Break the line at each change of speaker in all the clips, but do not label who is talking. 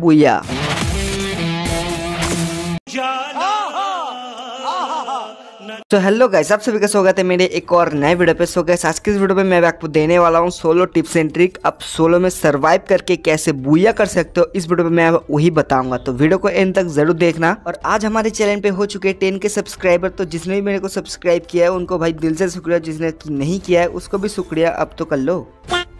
बुया तो hello guys आप सभी का स्वागत है मेरे एक और नए वीडियो पे सो गैस आज के इस वीडियो में मैं आपको देने वाला हूँ सोलो टिप्स एंड ट्रिक आप सोलो में सरवाइव करके कैसे बुया कर सकते हो इस वीडियो पे मैं वही बताऊंगा तो वीडियो को एंड तक जरूर देखना और आज हमारे चैनल पे हो चुके हैं टेन के सब्सक्राइबर तो जिसने भी मेरे को सब्सक्राइब किया है उनको भाई दिल से शुक्रिया जिसने नहीं किया है उसको भी शुक्रिया अब तो कर लो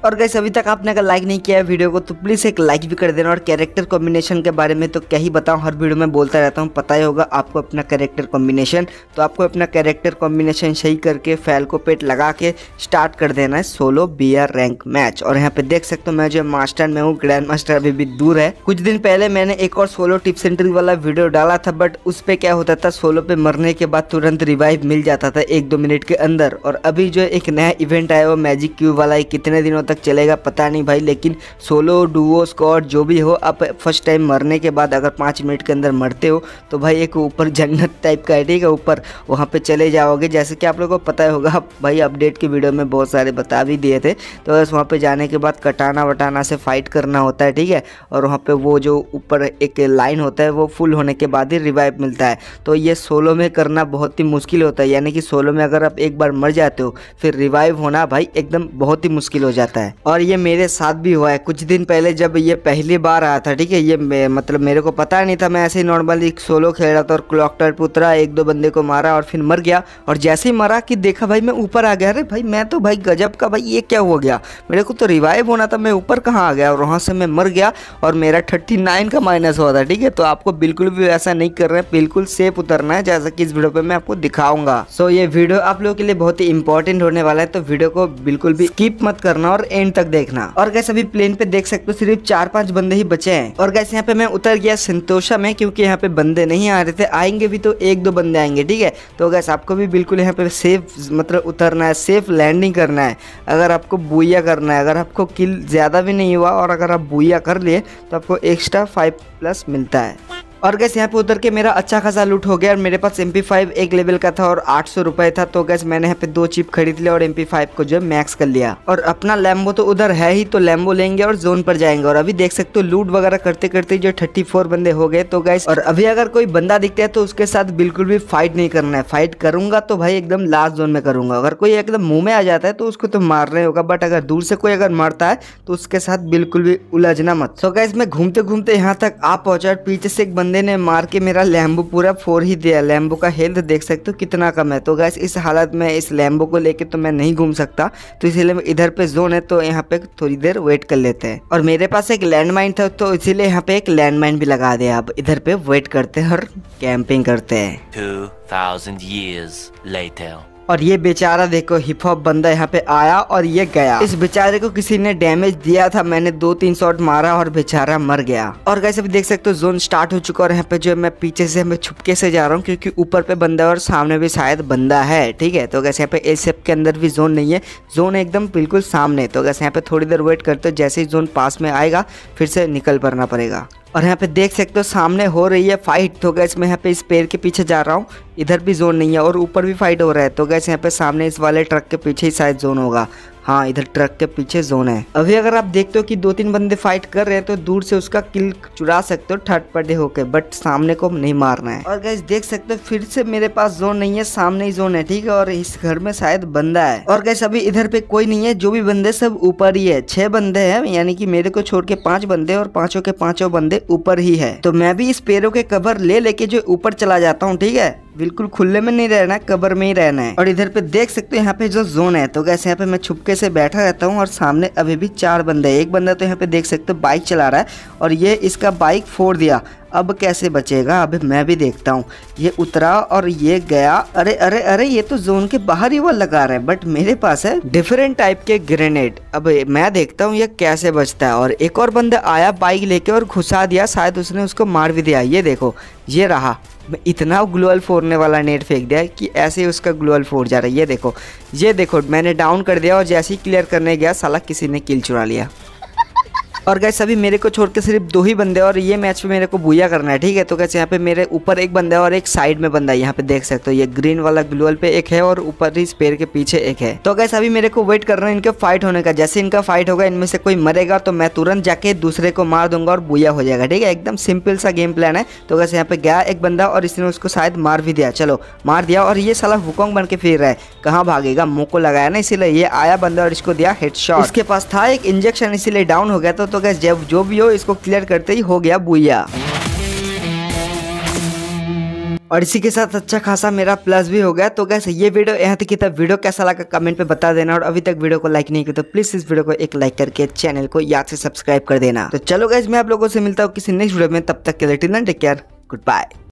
और गैस अभी तक आपने अगर लाइक नहीं किया है वीडियो को तो प्लीज़ एक लाइक भी कर देना और कैरेक्टर कॉम्बिनेशन के बारे में तो क्या ही बताऊँ हर वीडियो में बोलता रहता हूँ पता ही होगा आपको अपना कैरेक्टर कॉम्बिनेशन तो आपको अपना कैरेक्टर कॉम्बिनेशन सही करके फैल को पेट लगा के स्टार्ट कर देना है सोलो बी रैंक मैच और यहाँ पे देख सकते हो मैं जो मास्टर में हूँ ग्रैंड मास्टर अभी भी दूर है कुछ दिन पहले मैंने एक और सोलो टिप सेंटर वाला वीडियो डाला था बट उस पर क्या होता था सोलो पे मरने के बाद तुरंत रिवाइव मिल जाता था एक दो मिनट के अंदर और अभी जो एक नया इवेंट आया वो मैजिक क्यूब वाला है कितने दिनों तक चलेगा पता नहीं भाई लेकिन सोलो डुओ स्कॉट जो भी हो आप फर्स्ट टाइम मरने के बाद अगर पाँच मिनट के अंदर मरते हो तो भाई एक ऊपर जन्नत टाइप का है ठीक है ऊपर वहाँ पर चले जाओगे जैसे कि आप लोगों को पता होगा भाई अपडेट की वीडियो में बहुत सारे बता भी दिए थे तो बस वहाँ पर जाने के बाद कटाना वटाना से फाइट करना होता है ठीक है और वहाँ पर वो जो ऊपर एक लाइन होता है वो फुल होने के बाद ही रिवाइव मिलता है तो ये सोलो में करना बहुत ही मुश्किल होता है यानी कि सोलो में अगर आप एक बार मर जाते हो फिर रिवाइव होना भाई एकदम बहुत ही मुश्किल हो जाता है है और ये मेरे साथ भी हुआ है कुछ दिन पहले जब ये पहली बार आया था ठीक है ये मतलब मेरे को पता नहीं था मैं ऐसे ही नॉर्मली सोलो खेल रहा था और क्लॉकटर पुतरा एक दो बंदे को मारा और फिर मर गया और जैसे ही मरा कि देखा भाई मैं ऊपर आ गया अरे भाई मैं तो भाई गजब का भाई ये क्या हो गया मेरे को तो रिवाइव होना था मैं ऊपर कहाँ आ गया और वहाँ से मैं मर गया और मेरा थर्टी नाइन का माइनस हुआ था ठीक है तो आपको बिल्कुल भी ऐसा नहीं कर रहे हैं बिल्कुल सेफ उतरना है जैसा कि इस वीडियो पे मैं आपको दिखाऊंगा सो ये वीडियो आप लोगों के लिए बहुत ही इंपॉर्टेंट होने वाला है तो वीडियो को बिल्कुल भी स्किप मत करना और एंड तक देखना और गैस अभी प्लेन पे देख सकते हो सिर्फ चार पांच बंदे ही बचे हैं और गैस यहाँ पे मैं उतर गया संतोषा में क्योंकि यहाँ पे बंदे नहीं आ रहे थे आएंगे भी तो एक दो बंदे आएंगे ठीक है तो गैस आपको भी बिल्कुल यहाँ पे सेफ मतलब उतरना है सेफ लैंडिंग करना है अगर आपको बुया करना है अगर आपको किल ज़्यादा भी नहीं हुआ और अगर आप बुया कर लिए तो आपको एक्स्ट्रा फाइव प्लस मिलता है और गैस यहाँ पे उतर के मेरा अच्छा खासा लूट हो गया और मेरे पास एम फाइव एक लेवल का था और आठ सौ रुपए था तो गैस मैंने यहाँ पे दो चिप खरीद लिया और एम को जो है मैक्स कर लिया और अपना लैम्बो तो उधर है ही तो लैम्बो लेंगे और जोन पर जाएंगे और अभी देख सकते हो लूट वगैरह करते करते जो थर्टी फोर बंदे हो गए तो गैस और अभी अगर कोई बंदा दिखता है तो उसके साथ बिल्कुल भी फाइट नहीं करना है फाइट करूंगा तो भाई एकदम लास्ट जोन में करूंगा अगर कोई एकदम मुंह में आ जाता है तो उसको तो मारना होगा बट अगर दूर से कोई अगर मारता है तो उसके साथ बिल्कुल भी उलझना मत सो गैस मैं घूमते घूमते यहाँ तक आ पहुंचा पीछे से एक बंदा बंदे ने मार के मेरा लैम्बो पूरा फोर ही दिया लैम्बो का हेल्थ देख सकते हो कितना कम है तो गैस इस हालत में इस लैम्बो को लेके तो मैं नहीं घूम सकता तो इसीलिए इधर पे जोन है तो यहाँ पे थोड़ी देर वेट कर लेते हैं और मेरे पास एक लैंड माइन था तो इसीलिए यहाँ पे एक लैंड माइन भी लगा दिया अब इधर पे वेट करते हैं और कैंपिंग करते हैं 2000 years later और ये बेचारा देखो हिप हॉप बंदा यहाँ पे आया और ये गया इस बेचारे को किसी ने डैमेज दिया था मैंने दो तीन शॉट मारा और बेचारा मर गया और कैसे भी देख सकते हो जोन स्टार्ट हो चुका और यहाँ पे जो मैं पीछे से मैं छुपके से जा रहा हूँ क्योंकि ऊपर पे बंदा और सामने भी शायद बंदा है ठीक है तो कैसे यहाँ पे ए सेप के अंदर भी जोन नहीं है जोन एकदम बिल्कुल सामने तो कैसे यहाँ पे थोड़ी देर वेट करते हो जैसे ही जोन पास में आएगा फिर से निकल पड़ना पड़ेगा और यहाँ पे देख सकते हो सामने हो रही है फाइट तो गैस मैं यहाँ पे इस पेड़ के पीछे जा रहा हूँ इधर भी जोन नहीं है और ऊपर भी फाइट हो रहा है तो गैस यहाँ पे सामने इस वाले ट्रक के पीछे ही शायद जोन होगा हाँ इधर ट्रक के पीछे जोन है अभी अगर आप देखते हो कि दो तीन बंदे फाइट कर रहे हैं तो दूर से उसका किल चुरा सकते हो थर्ड पर्डे होके बट सामने को नहीं मारना है और गैस देख सकते हो फिर से मेरे पास जोन नहीं है सामने ही जोन है ठीक है और इस घर में शायद बंदा है और गैस अभी इधर पे कोई नहीं है जो भी बंदे सब ऊपर ही है छह बंदे है यानी की मेरे को छोड़ के पांच बंदे और पांचों के पांचों बंदे ऊपर ही है तो मैं भी इस पेड़ों के कवर ले लेके जो ऊपर चला जाता हूँ ठीक है बिल्कुल खुले में नहीं रहना है कबर में ही रहना है और इधर पे देख सकते हो यहाँ पे जो जोन है तो कैसे यहाँ पे मैं छुपके से बैठा रहता हूँ और सामने अभी भी चार बंदे एक बंदा तो यहाँ पे देख सकते हो बाइक चला रहा है और ये इसका बाइक फोड़ दिया अब कैसे बचेगा अभी मैं भी देखता हूँ ये उतरा और ये गया अरे अरे अरे ये तो जोन के बाहर ही वो लगा रहे हैं बट मेरे पास है डिफरेंट टाइप के ग्रेनेड अब मैं देखता हूँ ये कैसे बचता है और एक और बंदा आया बाइक लेके और घुसा दिया शायद उसने उसको मार भी दिया ये देखो ये रहा मैं इतना ग्लोअल फोड़ने वाला नेट फेंक दिया कि ऐसे ही उसका ग्लोअल फोड़ जा रहा है ये देखो ये देखो मैंने डाउन कर दिया और जैसे ही क्लियर करने गया साला किसी ने किल चुरा लिया और गैस अभी मेरे को छोड़ के सिर्फ दो ही बंदे और ये मैच पे मेरे को बुया करना है ठीक है तो कैसे यहाँ पे मेरे ऊपर एक बंदा है और एक साइड में बंदा है यहाँ पे देख सकते हो ये ग्रीन वाला ग्लूअल पे एक है और ऊपर इस पेड़ के पीछे एक है तो गैस अभी मेरे को वेट करना है इनके फाइट होने का जैसे इनका फाइट होगा इनमें से कोई मरेगा तो मैं तुरंत जाके दूसरे को मार दूंगा और बुया हो जाएगा ठीक है एकदम सिंपल सा गेम प्लान है तो कैसे यहाँ पे गया एक बंदा और इसने उसको शायद मार भी दिया चलो मार दिया और ये सलाह हुकोंग बन के फिर रहा है कहाँ भागेगा मुंह को लगाया ना इसीलिए ये आया बंदा और इसको दिया हेडशॉट इसके पास था एक इंजेक्शन इसीलिए डाउन हो गया था तो तो गैस जब जो भी हो इसको क्लियर करते ही हो गया बुया और इसी के साथ अच्छा खासा मेरा प्लस भी हो गया तो गैस ये वीडियो यहाँ तक की वीडियो कैसा लगा कमेंट पे बता देना और अभी तक वीडियो को लाइक नहीं किया तो प्लीज इस वीडियो को एक लाइक करके चैनल को याद से सब्सक्राइब कर देना तो चलो गैस मैं आप लोगों से मिलता हूँ किसी नेक्स्ट वीडियो में तब तक के लिए टेक केयर गुड बाय